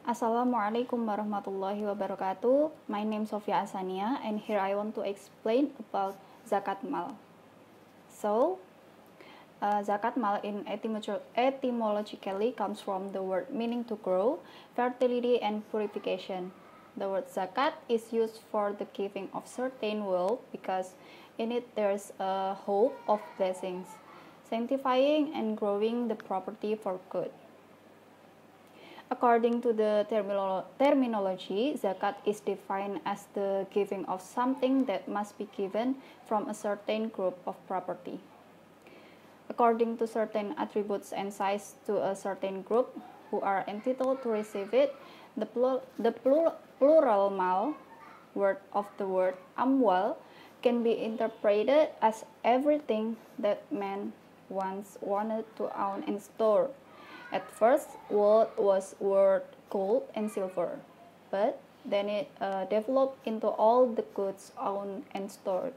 Assalamualaikum warahmatullahi wabarakatuh. My name is Sofia Asania and here I want to explain about zakat mal. So, uh, zakat mal in etymolo etymologically comes from the word meaning to grow, fertility and purification. The word zakat is used for the giving of certain wealth because in it there's a hope of blessings, sanctifying and growing the property for good. According to the terminology, zakat is defined as the giving of something that must be given from a certain group of property. According to certain attributes and size to a certain group who are entitled to receive it, the, plur- the plur- plural mal word of the word amwal can be interpreted as everything that man once wanted to own and store at first, wool was worth gold and silver, but then it uh, developed into all the goods owned and stored.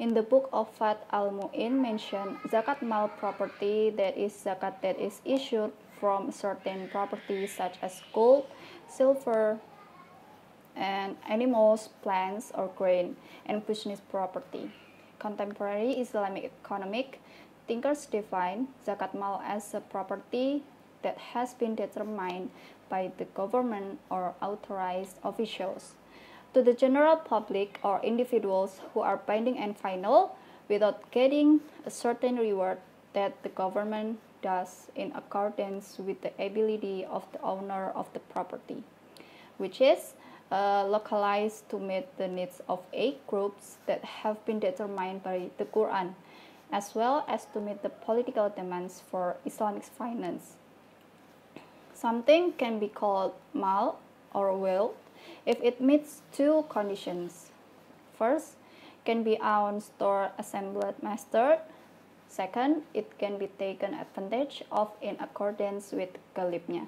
In the book of Fat al Mu'in mentioned zakat mal property that is zakat that is issued from certain properties such as gold, silver, and animals, plants, or grain, and business property. Contemporary Islamic economic thinkers define zakat mal as a property that has been determined by the government or authorized officials. To the general public or individuals who are binding and final without getting a certain reward that the government does in accordance with the ability of the owner of the property, which is uh, localized to meet the needs of eight groups that have been determined by the Quran, as well as to meet the political demands for Islamic finance. Something can be called mal or will if it meets two conditions. First, can be owned or assembled mastered. Second, it can be taken advantage of in accordance with galibnya.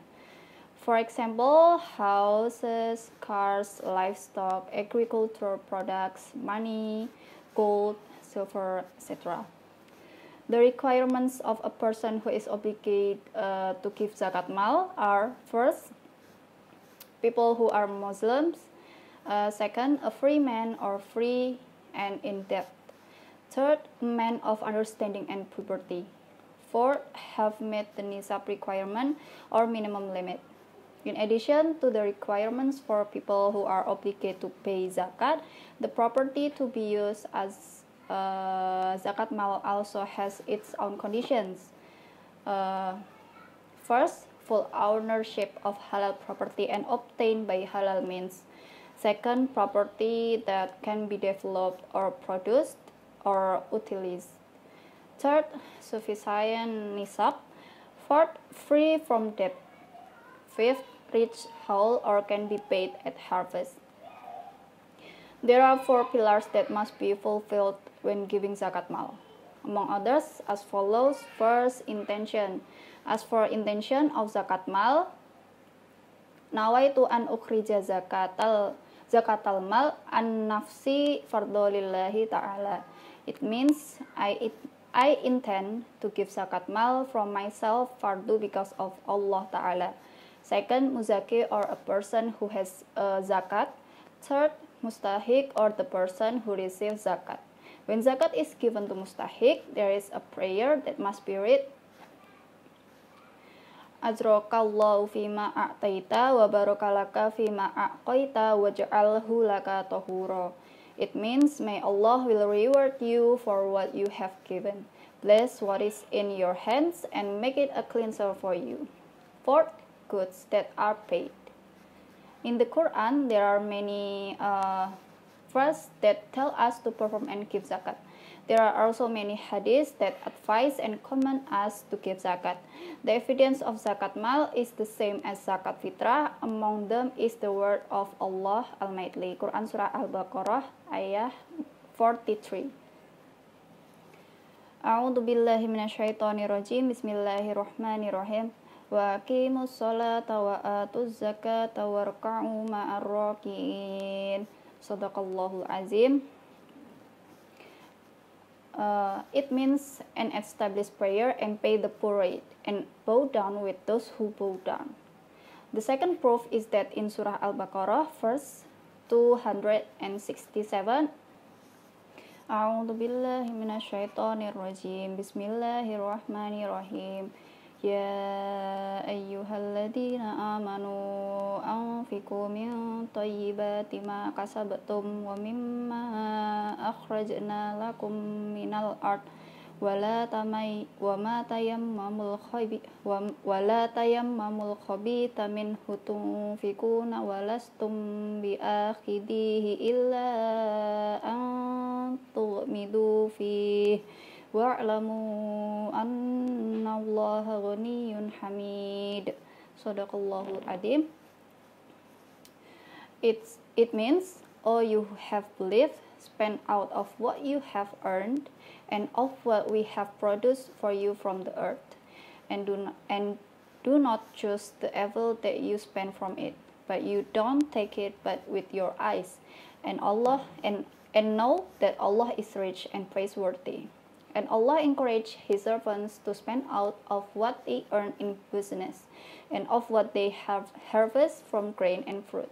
For example, houses, cars, livestock, agricultural products, money, gold, silver, etc. The requirements of a person who is obligated uh, to give zakat mal are first, people who are Muslims, uh, second, a free man or free and in debt, third, man of understanding and puberty, fourth, have met the nisab requirement or minimum limit. In addition to the requirements for people who are obligated to pay zakat, the property to be used as uh, zakat mal also has its own conditions. Uh, first, full ownership of halal property and obtained by halal means. Second, property that can be developed or produced or utilized. Third, sufficient nisab. Fourth, free from debt. Fifth, rich whole or can be paid at harvest. There are four pillars that must be fulfilled when giving zakat mal. Among others, as follows first intention. As for intention of zakat mal, nawaitu an ukhrija zakatal zakatal mal an nafsi fardolillahi ta'ala. It means I it, I intend to give zakat mal from myself fardu because of Allah Ta'ala. Second, muzaki or a person who has a uh, zakat. Third, mustahik or the person who receives zakat. When zakat is given to mustahik, there is a prayer that must be read ajrakallahu fima a'taita wa barakalaka fima a'qaita ja'alhu laka tahura. It means may Allah will reward you for what you have given. Bless what is in your hands and make it a cleanser for you. Fourth, goods that are paid. In the Quran, there are many uh, First, that tell us to perform and give zakat. There are also many hadiths that advise and command us to give zakat. The evidence of zakat mal is the same as zakat fitrah. Among them is the word of Allah Almighty. Quran Surah Al-Baqarah ayah 43. A'udhu billahi minasyaitonir rajim. Bismillahirrahmanirrahim. Wa aqimus salata wa atuz zakata warka'u ma'ar ma'arraki'in. Sadaqallahul azim. Uh, it means an established prayer and pay the poor rate and bow down with those who bow down. The second proof is that in Surah Al-Baqarah, verse 267, A'udzu billahi minasyaitonir rajim. Bismillahirrahmanirrahim ya ayu na amanu aku fikum yang toyibatima kasabatum wamil ma aku rajin ala kuminal art, wala tamai wamata yang mamul kobi wam wala tayam mamul kobi tamin hutung fikum nawalas bi biak kidi hilah antu midu fi warlamu an الله غني حميد صدق الله العظيم it's, it means all oh, you have believed spend out of what you have earned and of what we have produced for you from the earth and do not, and do not choose the evil that you spend from it but you don't take it but with your eyes and Allah and and know that Allah is rich and praiseworthy And Allah encouraged His servants to spend out of what they earn in business and of what they have harvest from grain and fruit.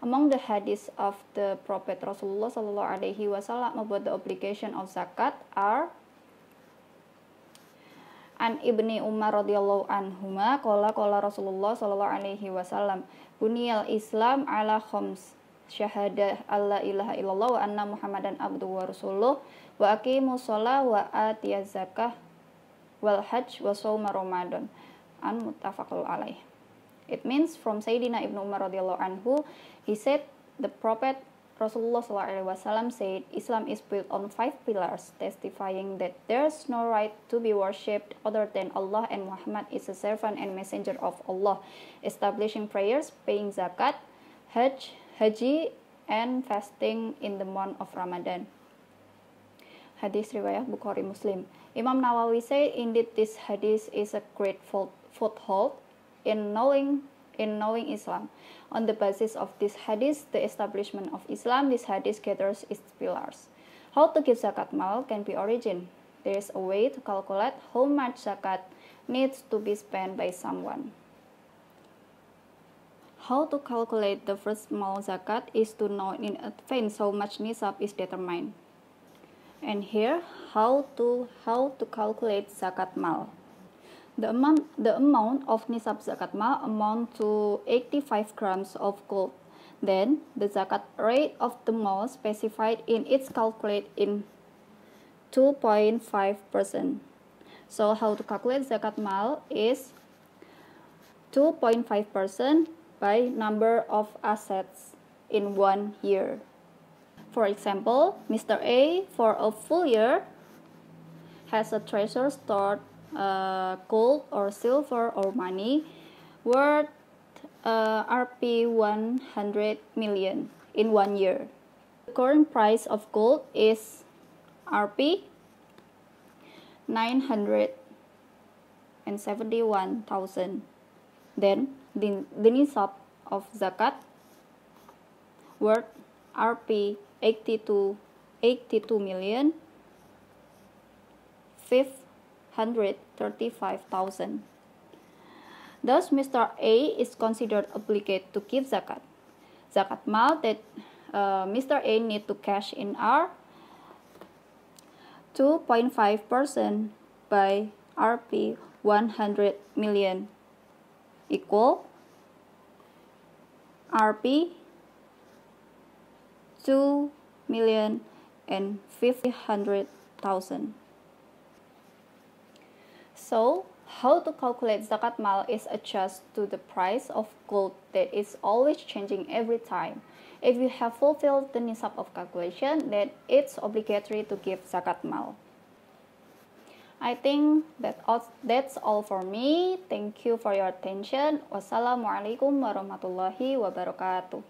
Among the hadiths of the Prophet Rasulullah Sallallahu Alaihi Wasallam about the obligation of zakat are An Ibni Umar radhiyallahu anhuma qala qala Rasulullah sallallahu alaihi wasallam bunyal Islam ala khams syahadah alla ilaha illallah wa anna muhammadan abdu wa rasuluh wa aqimu sholah wa atiyaz zakah wal hajj wa sawma ramadan an muttafaqul alaih it means from Sayyidina Ibn Umar radhiyallahu anhu he said the prophet Rasulullah SAW said, Islam is built on five pillars, testifying that there's no right to be worshipped other than Allah and Muhammad is a servant and messenger of Allah, establishing prayers, paying zakat, hajj, haji and fasting in the month of Ramadan. Hadis riwayat Bukhari Muslim. Imam Nawawi say, indeed this hadith is a great foothold in knowing in knowing Islam. On the basis of this hadith, the establishment of Islam, this hadith gathers its pillars. How to give zakat mal can be origin. There is a way to calculate how much zakat needs to be spent by someone. How to calculate the first small zakat is to know in advance how much nisab is determined. And here, how to how to calculate zakat mal. The amount the amount of nisab zakat mal amount to 85 grams of gold. Then the zakat rate of the mal specified in its calculate in 2.5 percent. So how to calculate zakat mal is 2.5 percent by number of assets in one year. For example, Mr. A for a full year has a treasure stored uh, gold or silver or money worth uh, RP 100 million in one year. The current price of gold is RP 971,000. Then the, nisab of zakat worth RP 82, 82 million 535,000. Thus, Mr. A is considered obligated to give zakat. Zakat mal that uh, Mr. A need to cash in are 2.5% by RP 100 million equal RP 2 million and 500,000. So, how to calculate zakat mal is adjust to the price of gold that is always changing every time. If you have fulfilled the nisab of calculation, then it's obligatory to give zakat mal. I think that all, that's all for me. Thank you for your attention. Wassalamualaikum warahmatullahi wabarakatuh.